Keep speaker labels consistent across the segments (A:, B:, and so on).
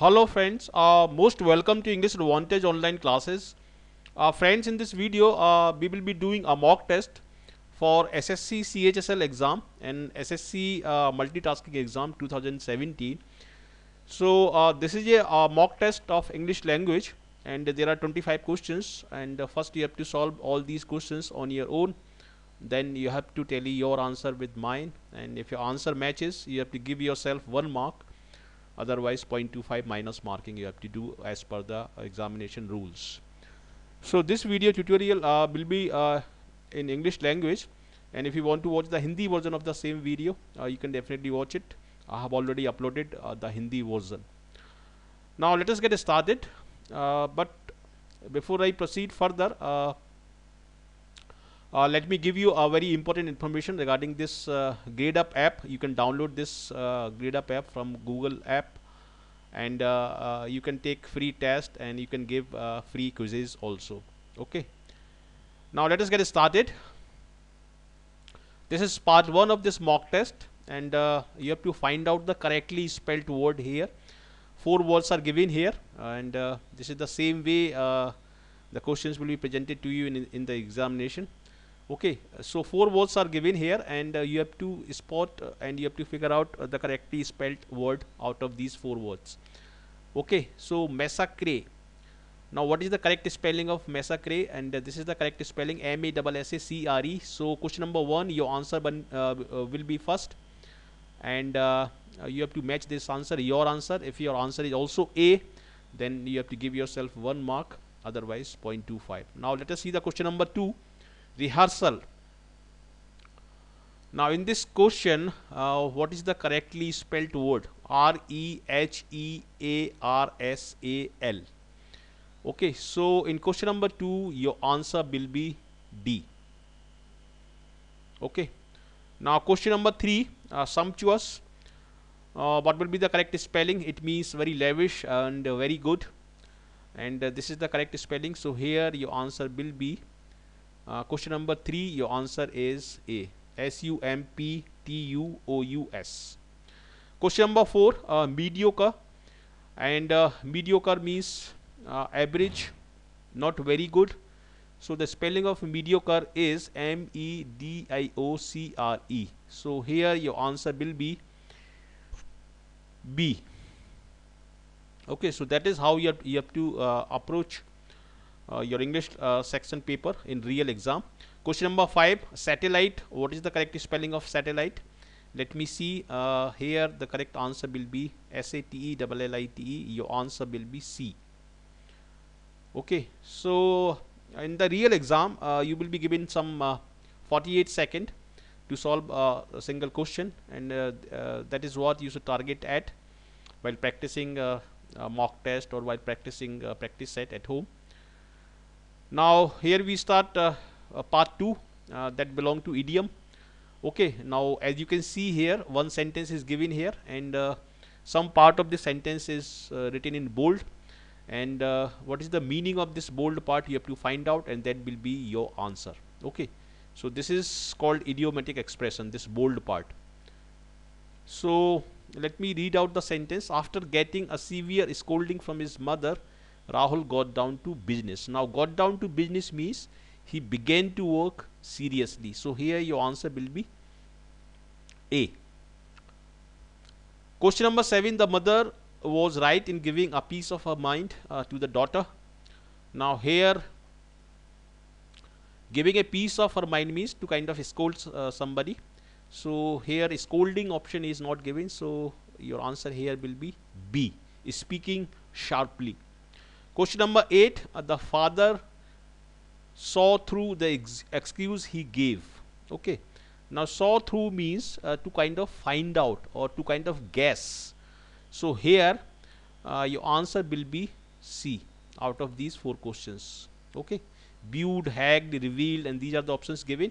A: Hello friends, uh, most welcome to English Advantage online classes. Uh, friends, in this video, uh, we will be doing a mock test for SSC CHSL exam and SSC uh, multitasking exam 2017. So uh, this is a, a mock test of English language and there are 25 questions and uh, first you have to solve all these questions on your own then you have to tally your answer with mine and if your answer matches you have to give yourself one mark otherwise 0.25 minus marking you have to do as per the examination rules so this video tutorial uh, will be uh, in English language and if you want to watch the Hindi version of the same video uh, you can definitely watch it I have already uploaded uh, the Hindi version now let us get started uh, but before I proceed further uh, uh, let me give you a very important information regarding this uh, GradeUp app. You can download this uh, GradeUp app from Google app and uh, uh, you can take free test and you can give uh, free quizzes also. Okay. Now let us get started. This is part 1 of this mock test and uh, you have to find out the correctly spelled word here. Four words are given here and this is the same way the questions will be presented to you in, in the examination okay so four words are given here and uh, you have to spot uh, and you have to figure out uh, the correctly spelled word out of these four words okay so massacre now what is the correct spelling of massacre and uh, this is the correct spelling m a double s a c r e so question number 1 your answer uh, uh, will be first and you have to match this answer your answer if your answer is also a then you have to give yourself one mark otherwise 0.25 now let us see the question number 2 rehearsal. Now in this question, uh, what is the correctly spelled word? R E H E A R S A L. Okay, so in question number 2, your answer will be D. Okay, now question number 3, uh, sumptuous. Uh, what will be the correct spelling? It means very lavish and very good. And uh, this is the correct spelling. So here your answer will be uh, question number 3 your answer is A S U M P T U O U S question number 4 uh, mediocre and uh, mediocre means uh, average not very good so the spelling of mediocre is M E D I O C R E so here your answer will be B okay so that is how you have, you have to uh, approach uh, your English uh, section paper in real exam. Question number 5 satellite. What is the correct spelling of satellite? Let me see uh, here the correct answer will be S-A-T-E-W-L-I-T-E. Your answer will be C. Okay, so in the real exam, uh, you will be given some uh, 48 second to solve uh, a single question, and that is what you should target at while practicing a mock test or while practicing practice set at home. Now here we start uh, uh, part 2 uh, that belong to idiom. Okay, now as you can see here one sentence is given here and uh, some part of the sentence is uh, written in bold and uh, what is the meaning of this bold part you have to find out and that will be your answer. Okay, so this is called idiomatic expression this bold part. So let me read out the sentence after getting a severe scolding from his mother Rahul got down to business. Now got down to business means he began to work seriously. So here your answer will be A. Question number 7. The mother was right in giving a piece of her mind uh, to the daughter. Now here giving a piece of her mind means to kind of scold uh, somebody. So here scolding option is not given. So your answer here will be B. Speaking sharply. Question number 8 uh, the father saw through the ex excuse he gave. Okay. Now saw through means uh, to kind of find out or to kind of guess. So here uh, your answer will be C out of these four questions. Okay. Viewed, hacked, revealed and these are the options given.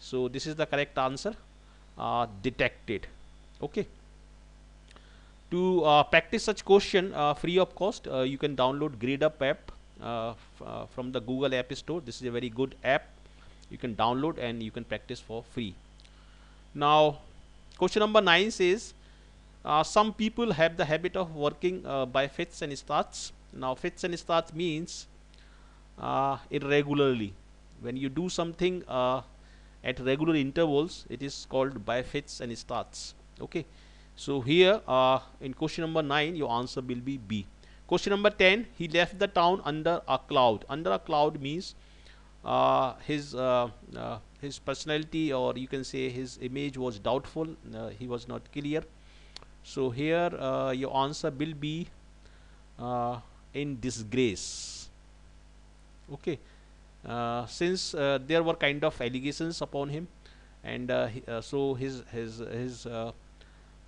A: So this is the correct answer. Uh, detected. Okay. To uh, practice such question uh, free of cost, uh, you can download GradeUp app from the Google App Store. This is a very good app. You can download and you can practice for free. Now, question number 9 says, uh, some people have the habit of working uh, by fits and starts now fits and starts means uh, irregularly when you do something at regular intervals it is called by fits and starts okay so here uh, in question number 9 your answer will be B. Question number 10 he left the town under a cloud. Under a cloud means uh, his uh, uh his personality or you can say his image was doubtful uh, he was not clear. So here uh, your answer will be in disgrace. Okay since there were kind of allegations upon him and he, so his his his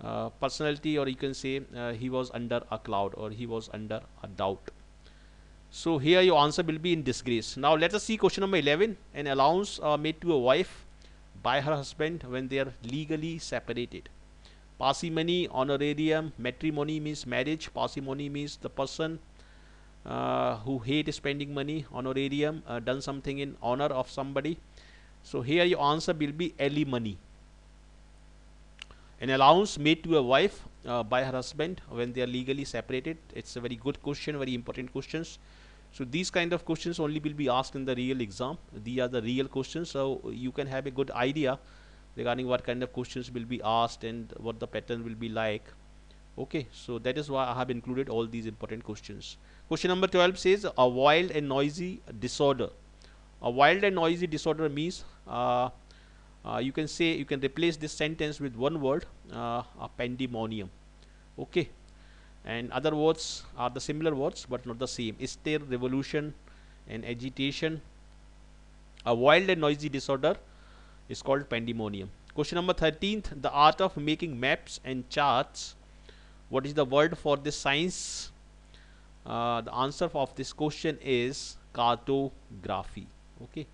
A: uh, personality or you can say uh, he was under a cloud or he was under a doubt so here your answer will be in disgrace now let us see question number 11 an allowance uh, made to a wife by her husband when they are legally separated parsimony honorarium matrimony means marriage parsimony means the person uh, who hate spending money honorarium uh, done something in honor of somebody so here your answer will be alimony money an allowance made to a wife uh, by her husband when they are legally separated it's a very good question very important questions so these kind of questions only will be asked in the real exam these are the real questions so you can have a good idea regarding what kind of questions will be asked and what the pattern will be like okay so that is why I have included all these important questions question number 12 says a wild and noisy disorder a wild and noisy disorder means uh, uh, you can say you can replace this sentence with one word uh, pandemonium okay and other words are the similar words but not the same stir revolution and agitation a wild and noisy disorder is called pandemonium question number 13th the art of making maps and charts what is the word for this science uh, the answer of this question is cartography okay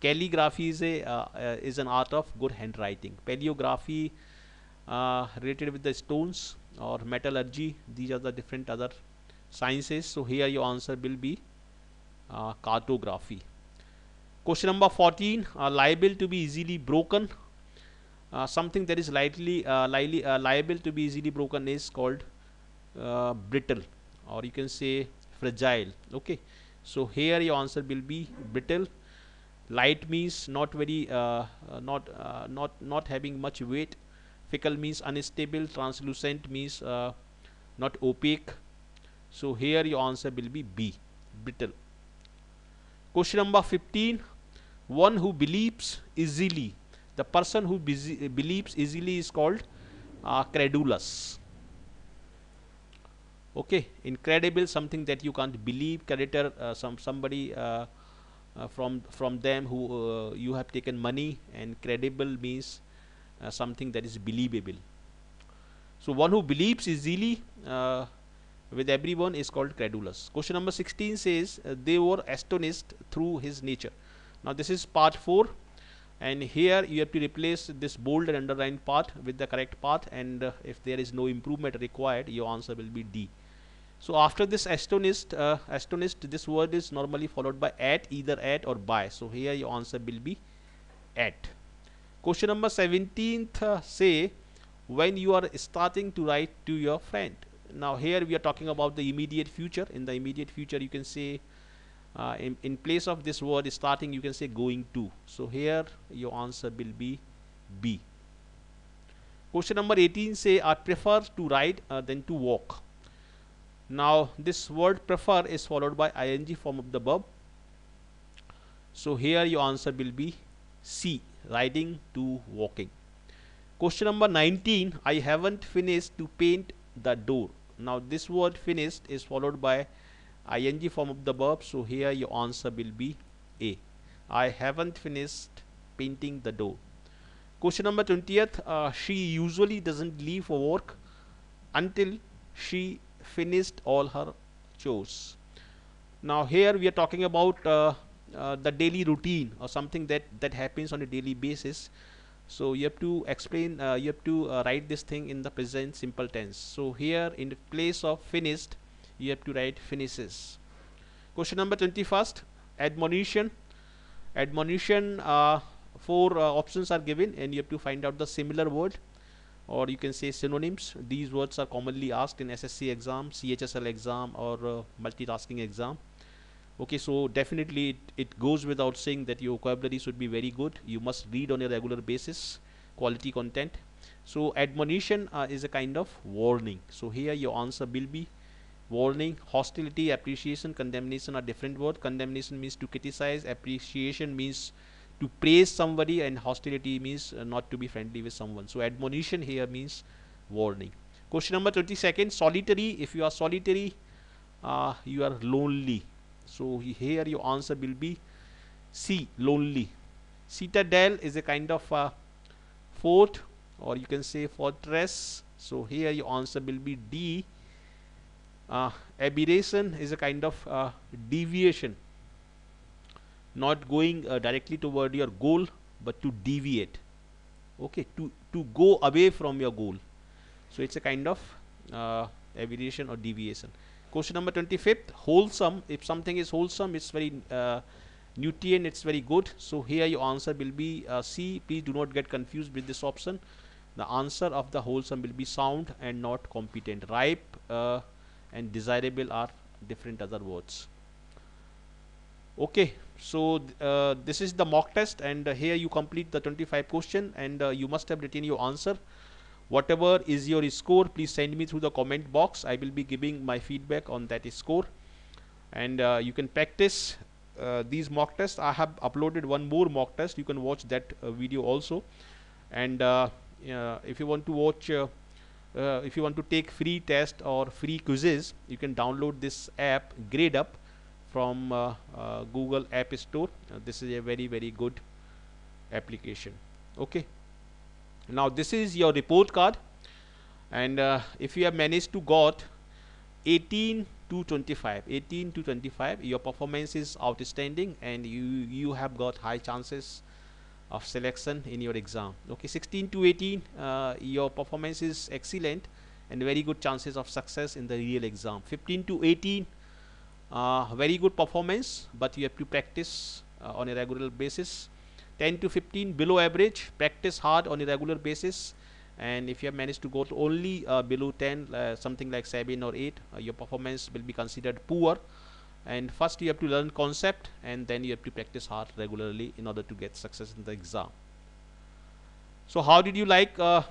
A: calligraphy is a uh, uh, is an art of good handwriting paleography uh, related with the stones or metallurgy these are the different other sciences so here your answer will be uh, cartography question number 14 are liable to be easily broken uh, something that is lightly uh, liable to be easily broken is called brittle or you can say fragile okay so here your answer will be brittle light means not very uh, uh not uh, not not having much weight fecal means unstable translucent means uh, not opaque so here your answer will be b brittle question number 15 one who believes easily the person who believes easily is called uh, credulous okay incredible something that you can't believe creditor uh, some somebody uh, uh, from from them who uh, you have taken money and credible means uh, something that is believable so one who believes easily with everyone is called credulous. Question number 16 says uh, they were astonished through his nature. Now this is part 4 and here you have to replace this bold and underlined part with the correct part. and uh, if there is no improvement required your answer will be D. So after this astonished, uh, astonished, this word is normally followed by at, either at or by. So here your answer will be at. Question number 17th uh, say when you are starting to write to your friend. Now here we are talking about the immediate future. In the immediate future you can say uh, in, in place of this word starting you can say going to. So here your answer will be B. Question number 18 say I prefer to ride uh, than to walk now this word prefer is followed by ing form of the verb so here your answer will be c riding to walking question number 19 i haven't finished to paint the door now this word finished is followed by ing form of the verb so here your answer will be a i haven't finished painting the door question number 20th uh, she usually doesn't leave for work until she finished all her chores now here we are talking about uh, uh, the daily routine or something that that happens on a daily basis so you have to explain uh, you have to uh, write this thing in the present simple tense so here in the place of finished you have to write finishes question number 21st admonition admonition uh, four uh, options are given and you have to find out the similar word or you can say synonyms these words are commonly asked in SSC exam CHSL exam or uh, multitasking exam okay so definitely it, it goes without saying that your vocabulary should be very good you must read on a regular basis quality content so admonition uh, is a kind of warning so here your answer will be warning hostility appreciation condemnation are different words condemnation means to criticize appreciation means to praise somebody and hostility means uh, not to be friendly with someone so admonition here means warning question number 22nd solitary if you are solitary uh, you are lonely so here your answer will be C lonely citadel is a kind of uh, fort or you can say fortress so here your answer will be D uh, aberration is a kind of uh, deviation not going uh, directly toward your goal but to deviate okay to to go away from your goal so it's a kind of uh, aberration or deviation question number 25th wholesome if something is wholesome it's very uh, nutrient it's very good so here your answer will be uh, c please do not get confused with this option the answer of the wholesome will be sound and not competent ripe uh, and desirable are different other words okay so uh, this is the mock test and uh, here you complete the 25 question and uh, you must have written your answer whatever is your score please send me through the comment box I will be giving my feedback on that score and uh, you can practice uh, these mock tests I have uploaded one more mock test you can watch that uh, video also and if you want to watch if you want to take free test or free quizzes you can download this app grade up from uh, uh, Google App Store uh, this is a very very good application okay now this is your report card and if you have managed to got 18 to 25 18 to 25 your performance is outstanding and you you have got high chances of selection in your exam okay 16 to 18 uh, your performance is excellent and very good chances of success in the real exam 15 to 18 uh, very good performance but you have to practice uh, on a regular basis 10 to 15 below average practice hard on a regular basis and if you have managed to go to only uh, below 10 uh, something like 7 or 8 uh, your performance will be considered poor and first you have to learn concept and then you have to practice hard regularly in order to get success in the exam so how did you like uh,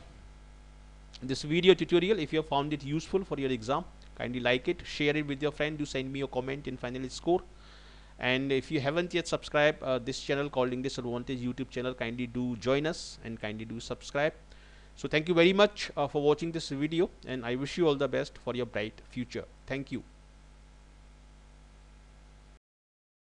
A: this video tutorial if you have found it useful for your exam kindly like it share it with your friend do send me your comment and final score and if you haven't yet subscribed uh, this channel called english advantage youtube channel kindly do join us and kindly do subscribe so thank you very much uh, for watching this video and i wish you all the best for your bright future thank you